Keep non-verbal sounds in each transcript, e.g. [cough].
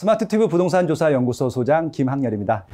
스마트튜브 부동산 조사 연구소 소장 김학렬입니다.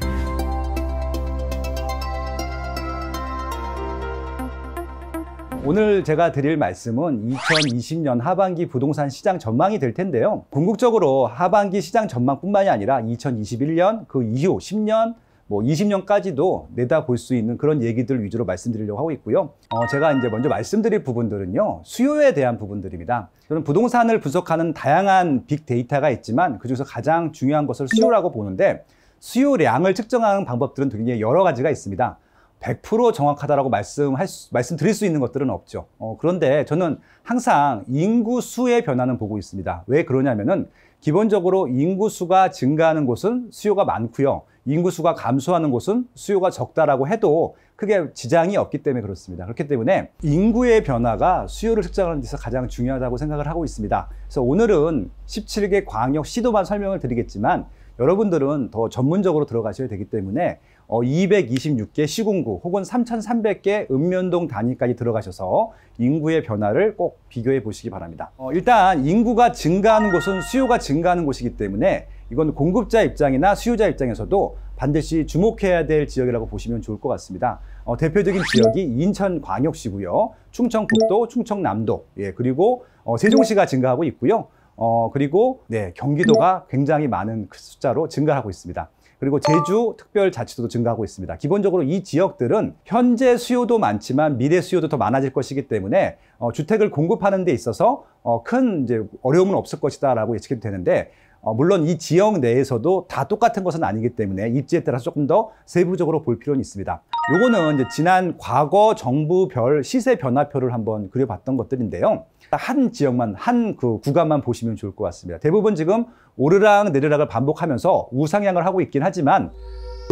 오늘 제가 드릴 말씀은 2020년 하반기 부동산 시장 전망이 될 텐데요. 궁극적으로 하반기 시장 전망뿐만이 아니라 2021년 그 이후 10년 뭐 20년까지도 내다볼 수 있는 그런 얘기들 위주로 말씀드리려고 하고 있고요. 어, 제가 이제 먼저 말씀드릴 부분들은요. 수요에 대한 부분들입니다. 저는 부동산을 분석하는 다양한 빅데이터가 있지만 그중에서 가장 중요한 것을 수요라고 보는데 수요량을 측정하는 방법들은 굉장히 여러 가지가 있습니다. 100% 정확하다라고 말씀할 수, 말씀드릴 수 있는 것들은 없죠. 어, 그런데 저는 항상 인구 수의 변화는 보고 있습니다. 왜 그러냐면은 기본적으로 인구수가 증가하는 곳은 수요가 많고요. 인구수가 감소하는 곳은 수요가 적다라고 해도 크게 지장이 없기 때문에 그렇습니다. 그렇기 때문에 인구의 변화가 수요를 측정하는 데서 가장 중요하다고 생각을 하고 있습니다. 그래서 오늘은 17개 광역시도만 설명을 드리겠지만 여러분들은 더 전문적으로 들어가셔야 되기 때문에 어, 226개 시군구 혹은 3,300개 읍면동 단위까지 들어가셔서 인구의 변화를 꼭 비교해 보시기 바랍니다. 어, 일단 인구가 증가하는 곳은 수요가 증가하는 곳이기 때문에 이건 공급자 입장이나 수요자 입장에서도 반드시 주목해야 될 지역이라고 보시면 좋을 것 같습니다. 어, 대표적인 지역이 인천광역시고요. 충청북도, 충청남도, 예, 그리고 어, 세종시가 증가하고 있고요. 어, 그리고 네, 경기도가 굉장히 많은 그 숫자로 증가하고 있습니다. 그리고 제주 특별자치도도 증가하고 있습니다. 기본적으로 이 지역들은 현재 수요도 많지만 미래 수요도 더 많아질 것이기 때문에 어, 주택을 공급하는 데 있어서 어, 큰 이제 어려움은 없을 것이다라고 예측이 되는데 어, 물론 이 지역 내에서도 다 똑같은 것은 아니기 때문에 입지에 따라서 조금 더 세부적으로 볼 필요는 있습니다. 요거는 이제 지난 과거 정부별 시세 변화표를 한번 그려봤던 것들인데요. 한 지역만, 한 그 구간만 보시면 좋을 것 같습니다. 대부분 지금 오르락 내리락을 반복하면서 우상향을 하고 있긴 하지만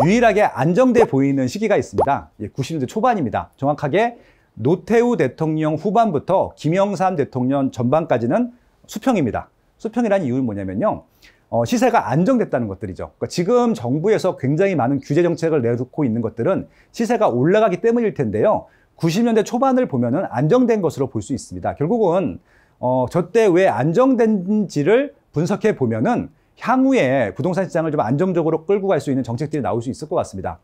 유일하게 안정돼 보이는 시기가 있습니다. 90년대 예, 초반입니다. 정확하게 노태우 대통령 후반부터 김영삼 대통령 전반까지는 수평입니다. 수평이라는 이유는 뭐냐면요. 어, 시세가 안정됐다는 것들이죠. 그러니까 지금 정부에서 굉장히 많은 규제 정책을 내놓고 있는 것들은 시세가 올라가기 때문일 텐데요. 90년대 초반을 보면은 안정된 것으로 볼 수 있습니다. 결국은 어, 저때 왜 안정된지를 분석해 보면은 향후에 부동산 시장을 좀 안정적으로 끌고 갈 수 있는 정책들이 나올 수 있을 것 같습니다.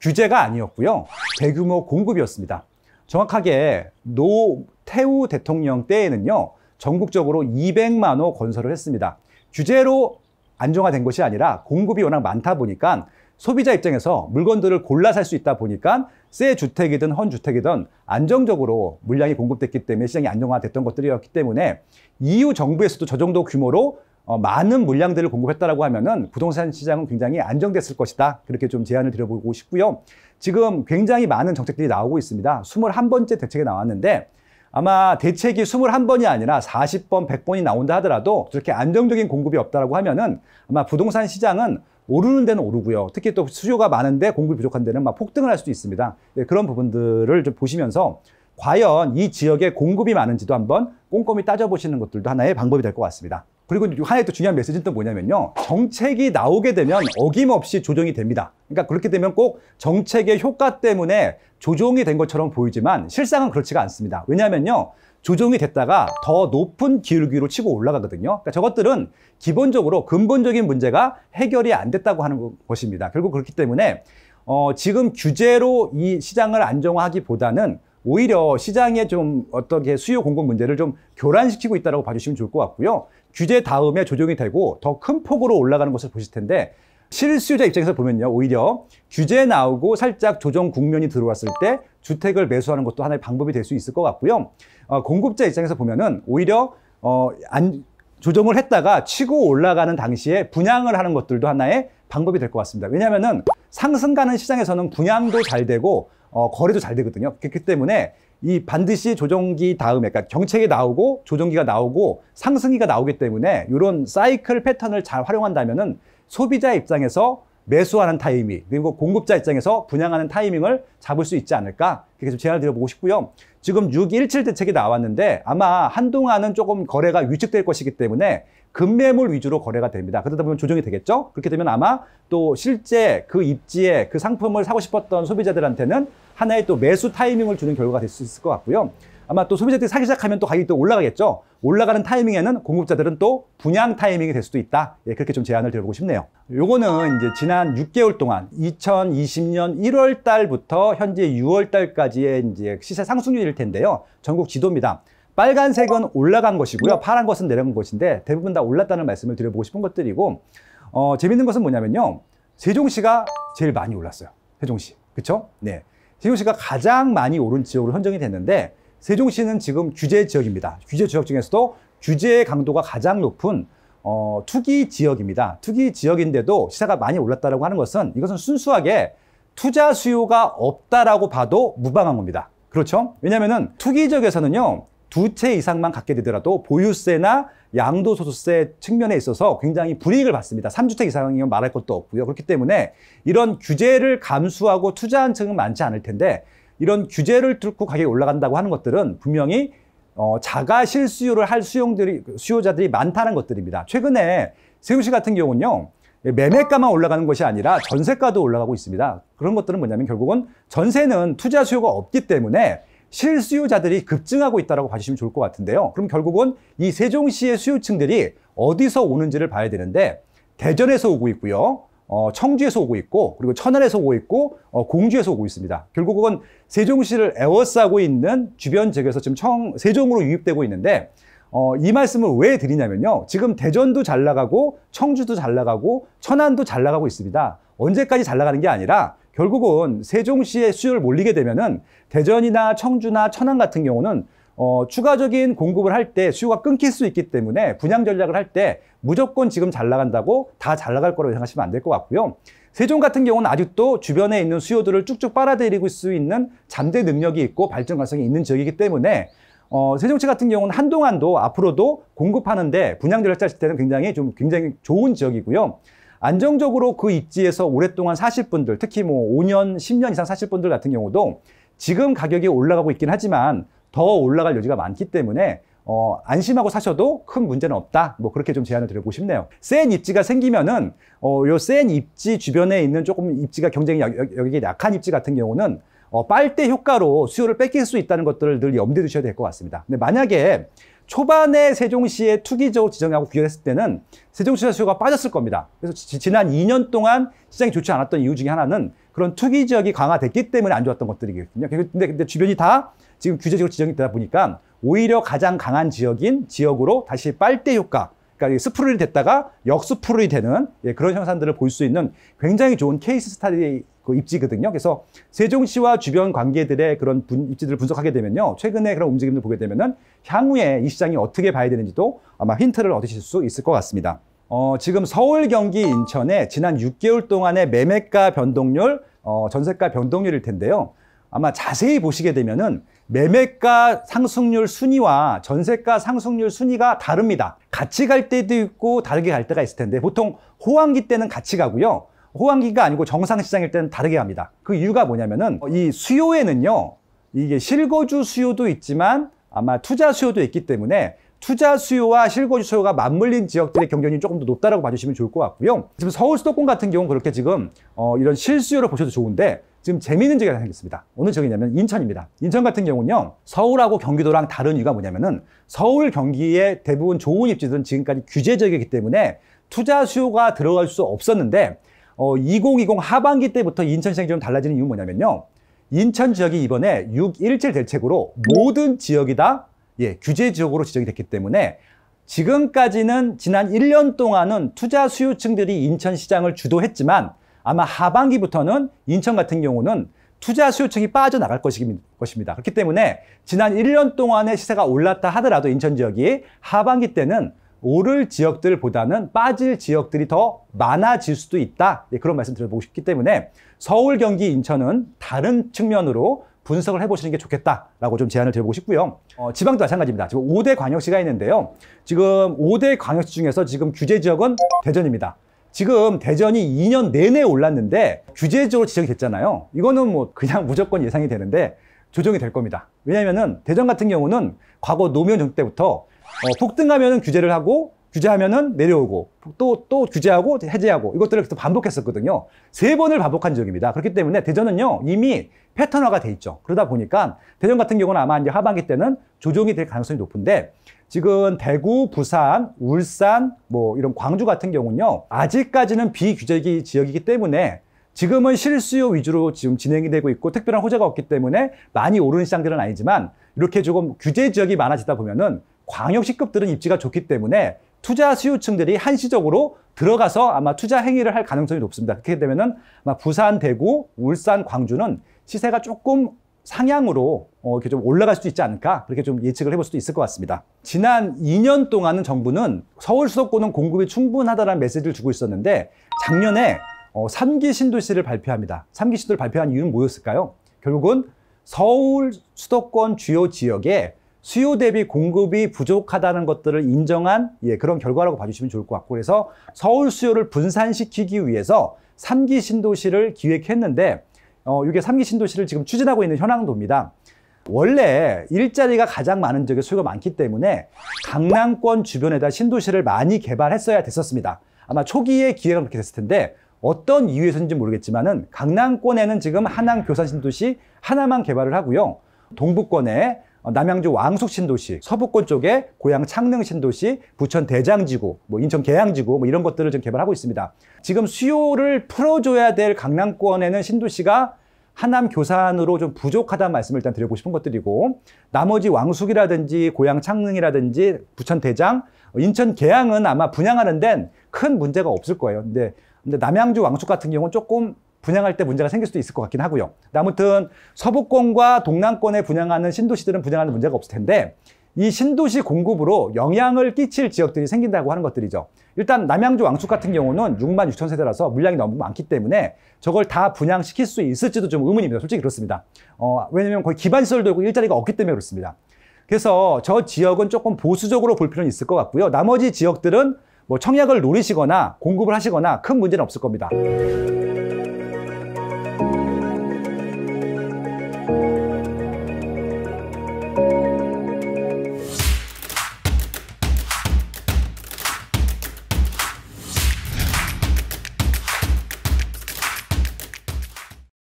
규제가 아니었고요. 대규모 공급이었습니다. 정확하게 노태우 대통령 때에는요. 전국적으로 200만 호 건설을 했습니다. 규제로 안정화된 것이 아니라 공급이 워낙 많다 보니까 소비자 입장에서 물건들을 골라 살 수 있다 보니까 새 주택이든 헌 주택이든 안정적으로 물량이 공급됐기 때문에 시장이 안정화됐던 것들이었기 때문에 이후 정부에서도 저 정도 규모로 어, 많은 물량들을 공급했다고 하면은 부동산 시장은 굉장히 안정됐을 것이다. 그렇게 좀 제안을 드려보고 싶고요. 지금 굉장히 많은 정책들이 나오고 있습니다. 21번째 대책이 나왔는데 아마 대책이 21번이 아니라 40번, 100번이 나온다 하더라도 그렇게 안정적인 공급이 없다라고 하면은 아마 부동산 시장은 오르는 데는 오르고요. 특히 또 수요가 많은데 공급이 부족한 데는 막 폭등을 할 수도 있습니다. 예, 그런 부분들을 좀 보시면서 과연 이 지역에 공급이 많은지도 한번 꼼꼼히 따져보시는 것들도 하나의 방법이 될 것 같습니다. 그리고 하나의 또 중요한 메시지는 또 뭐냐면요. 정책이 나오게 되면 어김없이 조정이 됩니다. 그러니까 그렇게 되면 꼭 정책의 효과 때문에 조정이 된 것처럼 보이지만 실상은 그렇지가 않습니다. 왜냐면요. 조정이 됐다가 더 높은 기울기로 치고 올라가거든요. 그러니까 저것들은 기본적으로 근본적인 문제가 해결이 안 됐다고 하는 것입니다. 결국 그렇기 때문에 어, 지금 규제로 이 시장을 안정화하기보다는 오히려 시장의 좀 어떻게 수요 공급 문제를 좀 교란시키고 있다고 봐주시면 좋을 것 같고요. 규제 다음에 조정이 되고 더 큰 폭으로 올라가는 것을 보실 텐데 실수요자 입장에서 보면요. 오히려 규제 나오고 살짝 조정 국면이 들어왔을 때 주택을 매수하는 것도 하나의 방법이 될 수 있을 것 같고요. 어, 공급자 입장에서 보면은 오히려 어, 안, 조정을 했다가 치고 올라가는 당시에 분양을 하는 것들도 하나의 방법이 될 것 같습니다. 왜냐하면 상승 가는 시장에서는 분양도 잘 되고 어, 거래도 잘 되거든요. 그렇기 때문에 이 반드시 조정기 다음에 그러니까 경책이 나오고 조정기가 나오고 상승기가 나오기 때문에 이런 사이클 패턴을 잘활용한다면 소비자 입장에서 매수하는 타이밍 그리고 그 공급자 입장에서 분양하는 타이밍을 잡을 수 있지 않을까 그렇게 좀 제안을 드려보고 싶고요. 지금 6.17 대책이 나왔는데 아마 한동안은 조금 거래가 위축될 것이기 때문에 급매물 위주로 거래가 됩니다. 그러다 보면 조정이 되겠죠. 그렇게 되면 아마 또 실제 그 입지에 그 상품을 사고 싶었던 소비자들한테는 하나의 또 매수 타이밍을 주는 결과가 될 수 있을 것 같고요. 아마 또 소비자들이 사기 시작하면 또 가격이 또 올라가겠죠. 올라가는 타이밍에는 공급자들은 또 분양 타이밍이 될 수도 있다. 예, 그렇게 좀 제안을 드려보고 싶네요. 요거는 이제 지난 6개월 동안 2020년 1월 달부터 현재 6월 달까지의 이제 시세 상승률일 텐데요. 전국 지도입니다. 빨간색은 올라간 것이고요. 파란 것은 내려간 것인데 대부분 다 올랐다는 말씀을 드려보고 싶은 것들이고 어, 재밌는 것은 뭐냐면요. 세종시가 제일 많이 올랐어요. 세종시. 그렇죠? 네. 세종시가 가장 많이 오른 지역으로 선정이 됐는데 세종시는 지금 규제 지역입니다. 규제 지역 중에서도 규제의 강도가 가장 높은 어, 투기 지역입니다. 투기 지역인데도 시세가 많이 올랐다고 하는 것은 이것은 순수하게 투자 수요가 없다라고 봐도 무방한 겁니다. 그렇죠? 왜냐면은 투기 지역에서는요. 두 채 이상만 갖게 되더라도 보유세나 양도소득세 측면에 있어서 굉장히 불이익을 받습니다. 3주택 이상이면 말할 것도 없고요. 그렇기 때문에 이런 규제를 감수하고 투자한 층은 많지 않을 텐데 이런 규제를 뚫고 가격이 올라간다고 하는 것들은 분명히 어, 자가 실수요를 할 수용들이, 수요자들이 많다는 것들입니다. 최근에 세우시 같은 경우는요, 매매가만 올라가는 것이 아니라 전세가도 올라가고 있습니다. 그런 것들은 뭐냐면 결국은 전세는 투자 수요가 없기 때문에 실수요자들이 급증하고 있다고 봐주시면 좋을 것 같은데요. 그럼 결국은 이 세종시의 수요층들이 어디서 오는지를 봐야 되는데 대전에서 오고 있고요. 어, 청주에서 오고 있고 그리고 천안에서 오고 있고 어, 공주에서 오고 있습니다. 결국 그건 세종시를 에워싸고 있는 주변 지역에서 지금 청, 세종으로 유입되고 있는데 어, 이 말씀을 왜 드리냐면요. 지금 대전도 잘 나가고 청주도 잘 나가고 천안도 잘 나가고 있습니다. 언제까지 잘 나가는 게 아니라 결국은 세종시의 수요를 몰리게 되면은 대전이나 청주나 천안 같은 경우는 어, 추가적인 공급을 할 때 수요가 끊길 수 있기 때문에 분양 전략을 할 때 무조건 지금 잘 나간다고 다 잘 나갈 거라고 생각하시면 안 될 것 같고요. 세종 같은 경우는 아직도 주변에 있는 수요들을 쭉쭉 빨아들이고 수 있는 잠재 능력이 있고 발전 가능성이 있는 지역이기 때문에 어, 세종시 같은 경우는 한동안도 앞으로도 공급하는데 분양 전략 짰을 때는 굉장히 좀 굉장히 좋은 지역이고요. 안정적으로 그 입지에서 오랫동안 사실 분들, 특히 뭐 5년, 10년 이상 사실 분들 같은 경우도 지금 가격이 올라가고 있긴 하지만 더 올라갈 여지가 많기 때문에 어, 안심하고 사셔도 큰 문제는 없다. 뭐 그렇게 좀 제안을 드려보고 싶네요. 센 입지가 생기면은 어, 요센 입지 주변에 있는 조금 입지가 경쟁이 여기 약한 입지 같은 경우는 어, 빨대 효과로 수요를 뺏길 수 있다는 것들을 늘 염두에 두셔야 될 것 같습니다. 근데 만약에 초반에 세종시에 투기적으로 지정하고 규제했을 때는 세종시의 수요가 빠졌을 겁니다. 그래서 지, 난 2년 동안 시장이 좋지 않았던 이유 중에 하나는 그런 투기 지역이 강화됐기 때문에 안 좋았던 것들이거든요. 근데, 근데 주변이 다 지금 규제적으로 지정이 되다 보니까 오히려 가장 강한 지역인 지역으로 다시 빨대 효과 그러니까 스프롤이 됐다가 역스프롤이 되는 예, 그런 현상들을 볼 수 있는 굉장히 좋은 케이스 스타디 그 입지거든요. 그래서 세종시와 주변 관계들의 그런 분, 입지들을 분석하게 되면요. 최근에 그런 움직임을 보게 되면은 향후에 이 시장이 어떻게 봐야 되는지도 아마 힌트를 얻으실 수 있을 것 같습니다. 어, 지금 서울, 경기, 인천에 지난 6개월 동안의 매매가 변동률, 어, 전세가 변동률일 텐데요. 아마 자세히 보시게 되면은 매매가 상승률 순위와 전세가 상승률 순위가 다릅니다. 같이 갈 때도 있고 다르게 갈 때가 있을 텐데 보통 호황기 때는 같이 가고요. 호황기가 아니고 정상 시장일 때는 다르게 갑니다. 그 이유가 뭐냐면은 이 수요에는요. 이게 실거주 수요도 있지만 아마 투자 수요도 있기 때문에 투자 수요와 실거주 수요가 맞물린 지역들의 경쟁률이 조금 더 높다라고 봐주시면 좋을 것 같고요. 지금 서울 수도권 같은 경우는 그렇게 지금 어, 이런 실수요를 보셔도 좋은데 지금 재미있는 지역이 생겼습니다. 어느 지역이냐면 인천입니다. 인천 같은 경우는요, 서울하고 경기도랑 다른 이유가 뭐냐면은 서울 경기의 대부분 좋은 입지들은 지금까지 규제 지역이기 때문에 투자 수요가 들어갈 수 없었는데 어, 2020 하반기 때부터 인천 시장이 좀 달라지는 이유는 뭐냐면요. 인천 지역이 이번에 6.17 대책으로 모든 지역이 다 예, 규제 지역으로 지정이 됐기 때문에 지금까지는 지난 1년 동안은 투자 수요층들이 인천 시장을 주도했지만 아마 하반기부터는 인천 같은 경우는 투자 수요층이 빠져나갈 것입니다. 그렇기 때문에 지난 1년 동안의 시세가 올랐다 하더라도 인천 지역이 하반기 때는 오를 지역들보다는 빠질 지역들이 더 많아질 수도 있다. 네, 그런 말씀 드려보고 싶기 때문에 서울, 경기, 인천은 다른 측면으로 분석을 해보시는 게 좋겠다라고 좀 제안을 드려보고 싶고요. 어, 지방도 마찬가지입니다. 지금 5대 광역시가 있는데요. 지금 5대 광역시 중에서 지금 규제 지역은 대전입니다. 지금 대전이 2년 내내 올랐는데 규제적으로 지적이 됐잖아요. 이거는 뭐 그냥 [laughs] 무조건 예상이 되는데 조정이 될 겁니다. 왜냐면은 대전 같은 경우는 과거 노무현 정부 때부터 어, 폭등하면은 규제를 하고 규제하면은 내려오고 또또 또 규제하고 해제하고 이것들을 계속 반복했었거든요. 세 번을 반복한 지역입니다. 그렇기 때문에 대전은요 이미 패턴화가 돼 있죠. 그러다 보니까 대전 같은 경우는 아마 이제 하반기 때는 조정이 될 가능성이 높은데 지금 대구, 부산, 울산, 뭐 이런 광주 같은 경우는요. 아직까지는 비규제기 지역이기 때문에 지금은 실수요 위주로 지금 진행이 되고 있고 특별한 호재가 없기 때문에 많이 오르는 시장들은 아니지만 이렇게 조금 규제 지역이 많아지다 보면은 광역시급들은 입지가 좋기 때문에 투자 수요층들이 한시적으로 들어가서 아마 투자 행위를 할 가능성이 높습니다. 그렇게 되면은 아마 부산, 대구, 울산, 광주는 시세가 조금 상향으로 어, 이렇게 좀 올라갈 수도 있지 않을까 그렇게 좀 예측을 해볼 수도 있을 것 같습니다. 지난 2년 동안은 정부는 서울 수도권은 공급이 충분하다는 메시지를 주고 있었는데 작년에 어, 3기 신도시를 발표합니다. 3기 신도를 발표한 이유는 뭐였을까요? 결국은 서울 수도권 주요 지역에 수요 대비 공급이 부족하다는 것들을 인정한 예, 그런 결과라고 봐주시면 좋을 것 같고 그래서 서울 수요를 분산시키기 위해서 3기 신도시를 기획했는데 어, 이게 삼기 신도시를 지금 추진하고 있는 현황도입니다. 원래 일자리가 가장 많은 지역에 수요가 많기 때문에 강남권 주변에다 신도시를 많이 개발했어야 됐었습니다. 아마 초기에 기회가 그렇게 됐을 텐데 어떤 이유에서인지 모르겠지만은 강남권에는 지금 한양 교산 신도시 하나만 개발을 하고요. 동북권에 어, 남양주 왕숙 신도시, 서북권 쪽에 고향 창릉 신도시, 부천 대장지구, 뭐 인천 계양지구 뭐 이런 것들을 지금 개발하고 있습니다. 지금 수요를 풀어줘야 될 강남권에는 신도시가 하남 교산으로 좀 부족하다는 말씀을 일단 드리고 싶은 것들이고 나머지 왕숙이라든지 고향 창릉이라든지 부천 대장 인천 계양은 아마 분양하는 데큰 문제가 없을 거예요. 근데 근데 남양주 왕숙 같은 경우는 조금 분양할 때 문제가 생길 수도 있을 것 같긴 하고요. 아무튼 서부권과 동남권에 분양하는 신도시들은 분양하는 문제가 없을 텐데 이 신도시 공급으로 영향을 끼칠 지역들이 생긴다고 하는 것들이죠. 일단 남양주 왕숙 같은 경우는 6만 6천 세대라서 물량이 너무 많기 때문에 저걸 다 분양시킬 수 있을지도 좀 의문입니다. 솔직히 그렇습니다. 어, 왜냐면 거의 기반시설도 있고 일자리가 없기 때문에 그렇습니다. 그래서 저 지역은 조금 보수적으로 볼 필요는 있을 것 같고요. 나머지 지역들은 뭐 청약을 노리시거나 공급을 하시거나 큰 문제는 없을 겁니다.